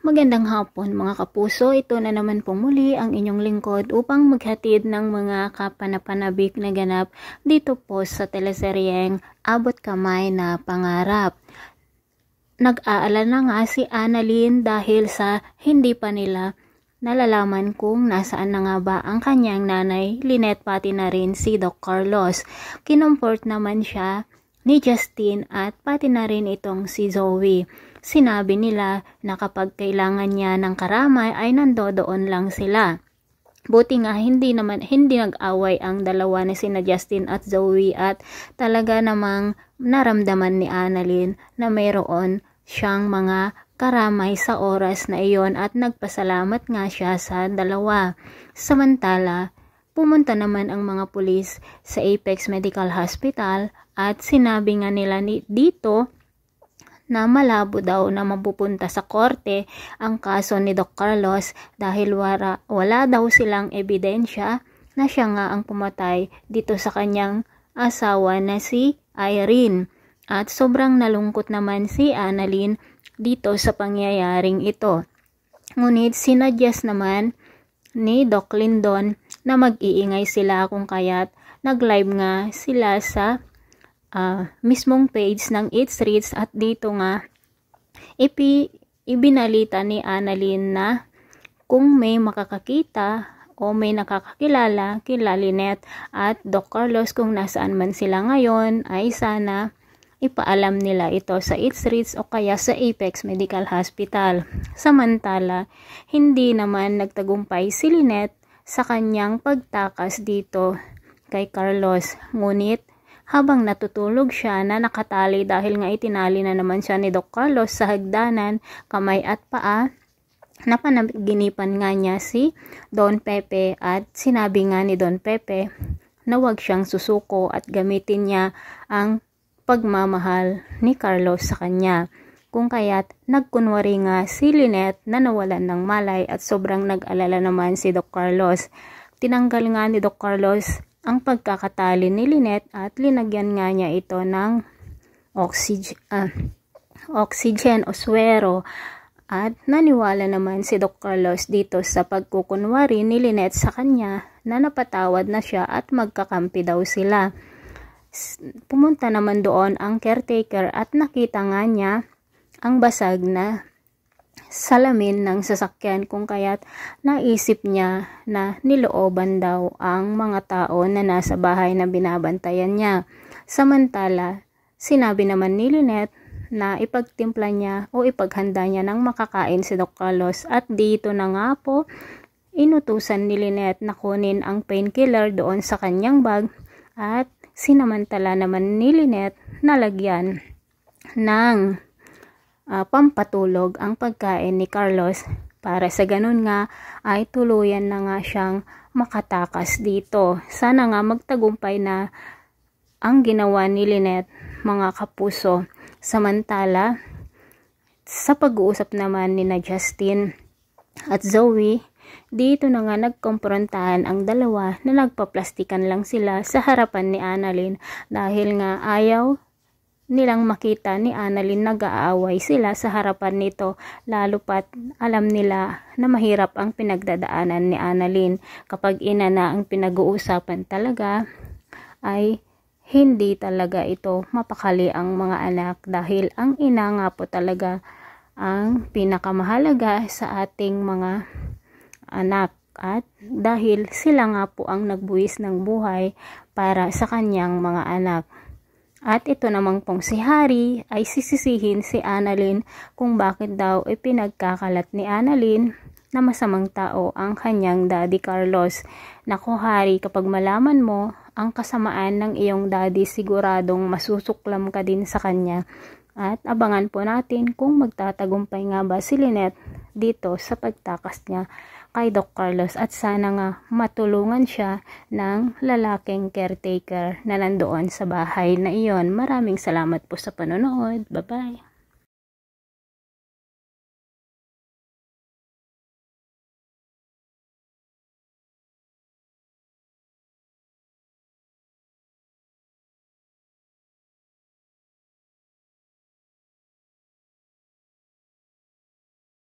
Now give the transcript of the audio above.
Magandang hapon mga kapuso, ito na naman po muli ang inyong lingkod upang maghatid ng mga kapanapanabik na ganap dito po sa teleseryeng Abot Kamay na Pangarap. Nag-aalala na nga si Annalyn dahil sa hindi pa nila nalalaman kung nasaan na nga ba ang kanyang nanay, Lynette pati na rin si Doc Carlos. Kinumport naman siya ni Justin at pati na rin itong si Zoe. Sinabi nila na kapag kailangan niya ng karamay ay nandodoon lang sila. Buti nga hindi naman hindi nag-away ang dalawa ni sina Justin at Zoe at talaga namang naramdaman ni Annalyn na mayroon siyang mga karamay sa oras na iyon at nagpasalamat nga siya sa dalawa. Samantala, Pumunta naman ang mga pulis sa Apex Medical Hospital at sinabi nga nila dito na malabo daw na mapupunta sa korte ang kaso ni Dr. Carlos dahil wala, wala daw silang ebidensya na siya nga ang pumatay dito sa kanyang asawa na si Irene. At sobrang nalungkot naman si Annalyn dito sa pangyayaring ito. Ngunit sinadyas naman ni Doc Lindon na mag-iingay sila kung kaya't nag-live nga sila sa uh, mismong page ng It's Reads at dito nga ipi, ibinalita ni Annalyn na kung may makakakita o may nakakakilala kila Lynette at Doc Carlos kung nasaan man sila ngayon ay sana ipaalam nila ito sa It's Reads o kaya sa Apex Medical Hospital. Samantala, hindi naman nagtagumpay si Lynette sa kanyang pagtakas dito kay Carlos. Ngunit habang natutulog siya na nakatali dahil nga itinali na naman siya ni Doc Carlos sa hagdanan, kamay at paa, napanaginipan nga niya si Don Pepe at sinabi nga ni Don Pepe na huwag siyang susuko at gamitin niya ang pagmamahal ni Carlos sa kanya kung kaya't nagkunwari nga si Lynette na nawalan ng malay at sobrang nag-alala naman si Doc Carlos. Tinanggal nga ni Doc Carlos ang pagkakatali ni Lynette at linagyan nga niya ito ng oxygen, uh, ah, oxygen o swero at naniwala naman si Doc Carlos dito sa pagkukunwari ni Lynette sa kanya na napatawad na siya at magkakampi daw sila. Pumunta naman doon ang caretaker at nakita nga niya ang basag na salamin ng sasakyan kung kaya't naisip niya na nilooban daw ang mga tao na nasa bahay na binabantayan niya. Samantala, sinabi naman ni Lynette na ipagtimpla niya o ipaghanda niya ng makakain si Doc Carlos at dito na nga po inutusan ni Lynette na kunin ang painkiller doon sa kanyang bag at sinamantala naman ni Lynette nalagyan ng uh, pampatulog ang pagkain ni Carlos para sa ganun nga ay tuluyan na nga siyang makatakas dito. Sana nga magtagumpay na ang ginawa ni Lynette mga kapuso. Samantala, sa pag-uusap naman ni na Justin at Zoe, dito na nga nagkomprontahan ang dalawa na nagpaplastikan lang sila sa harapan ni Annalyn dahil nga ayaw nilang makita ni Annalyn nag-aaway sila sa harapan nito lalo pat alam nila na mahirap ang pinagdadaanan ni Annalyn kapag ina na ang pinag-uusapan talaga ay hindi talaga ito mapakali ang mga anak dahil ang ina nga po talaga ang pinakamahalaga sa ating mga anak at dahil sila nga po ang nagbuwis ng buhay para sa kanyang mga anak at ito namang pong si Harry ay sisisihin si Annalyn kung bakit daw ay pinagkakalat ni Annalyn na masamang tao ang kanyang daddy Carlos. Naku Harry, kapag malaman mo ang kasamaan ng iyong daddy, siguradong masusuklam ka din sa kanya. At abangan po natin kung magtatagumpay nga ba si Lynette dito sa pagtakas niya kay Doc Carlos at sana nga matulungan siya ng lalaking caretaker na nandoon sa bahay na iyon. Maraming salamat po sa panonood. Bye-bye!